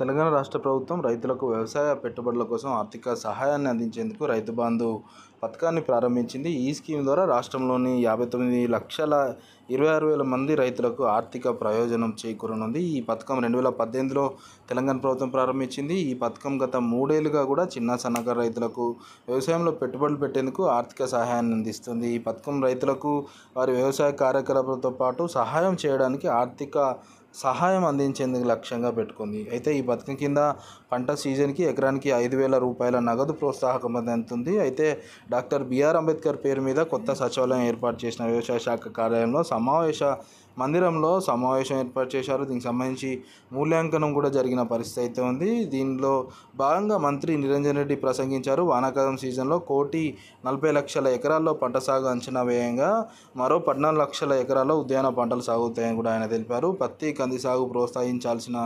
తెలంగాణ రాష్ట్ర ప్రభుత్వం రైతులకు వ్యవసాయ పెట్టుబడుల కోసం ఆర్థిక సహాయాన్ని అందించేందుకు రైతు బంధు పథకాన్ని ప్రారంభించింది ఈ స్కీమ్ ద్వారా రాష్ట్రంలోని యాభై తొమ్మిది లక్షల ఇరవై ఆరు వేల మంది రైతులకు ఆర్థిక ప్రయోజనం చేకూరనుంది ఈ పథకం రెండు వేల పద్దెనిమిదిలో తెలంగాణ ప్రభుత్వం ప్రారంభించింది ఈ పథకం గత మూడేళ్లుగా కూడా చిన్న సన్నకారు రైతులకు వ్యవసాయంలో పెట్టుబడులు పెట్టేందుకు ఆర్థిక సహాయాన్ని అందిస్తుంది ఈ పథకం రైతులకు వారి వ్యవసాయ కార్యకలాపాలతో పాటు సహాయం చేయడానికి ఆర్థిక సహాయం అందించేందుకు లక్ష్యంగా పెట్టుకుంది అయితే ఈ పథకం కింద పంట సీజన్కి ఎకరానికి ఐదు వేల రూపాయల నగదు ప్రోత్సాహకం అందుతుంది అయితే డాక్టర్ బిఆర్ అంబేద్కర్ పేరు మీద కొత్త సచివాలయం ఏర్పాటు చేసిన వ్యవసాయ శాఖ కార్యాలయంలో సమావేశ మందిరంలో సమావేశం ఏర్పాటు చేశారు దీనికి సంబంధించి మూల్యాంకనం కూడా జరిగిన పరిస్థితి అయితే ఉంది దీనిలో భాగంగా మంత్రి నిరంజన్ రెడ్డి ప్రసంగించారు వానాకాలం సీజన్లో కోటి నలభై లక్షల ఎకరాల్లో పంట సాగు అంచనా వ్యయంగా మరో పద్నాలుగు లక్షల ఎకరాల్లో ఉద్యాన పంటలు సాగుతాయని కూడా ఆయన తెలిపారు పత్తి కంది సాగు ప్రోత్సహించాల్సిన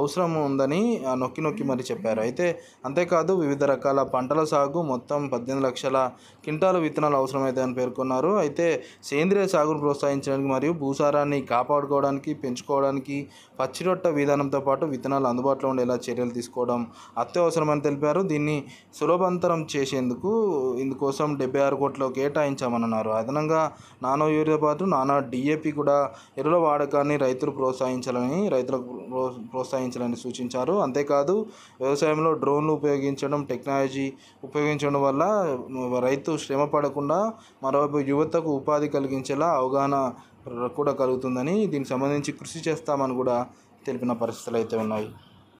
అవసరం ఉందని నొక్కి నొక్కి మరి చెప్పారు అయితే అంతేకాదు వివిధ రకాల పంటల సాగు మొత్తం పద్దెనిమిది లక్షల క్వింటాలు విత్తనాలు అవసరమవుతాయని పేర్కొన్నారు అయితే సేంద్రియ సాగును ప్రోత్సహించడానికి మరియు భూసారాన్ని నాణ్యతని కాపాడుకోవడానికి పెంచుకోవడానికి పచ్చి రొట్ట విధానంతో పాటు విత్తనాలు అందుబాటులో ఉండేలా చర్యలు తీసుకోవడం అత్యవసరమని తెలిపారు దీన్ని సులభంతరం చేసేందుకు ఇందుకోసం డెబ్బై ఆరు కోట్లు కేటాయించామన్నారు అదనంగా నానో యూరియా పాటు నానా డిఏపి కూడా ఎరువుల వాడకాన్ని రైతులు ప్రోత్సహించాలని రైతులకు ప్రోత్సహించాలని సూచించారు అంతేకాదు వ్యవసాయంలో డ్రోన్లు ఉపయోగించడం టెక్నాలజీ ఉపయోగించడం వల్ల రైతు శ్రమ పడకుండా మరోవైపు యువతకు ఉపాధి కలిగించేలా అవగాహన కూడా కలుగుతుందని దీనికి సంబంధించి కృషి చేస్తామని కూడా తెలిపిన పరిస్థితులు అయితే ఉన్నాయి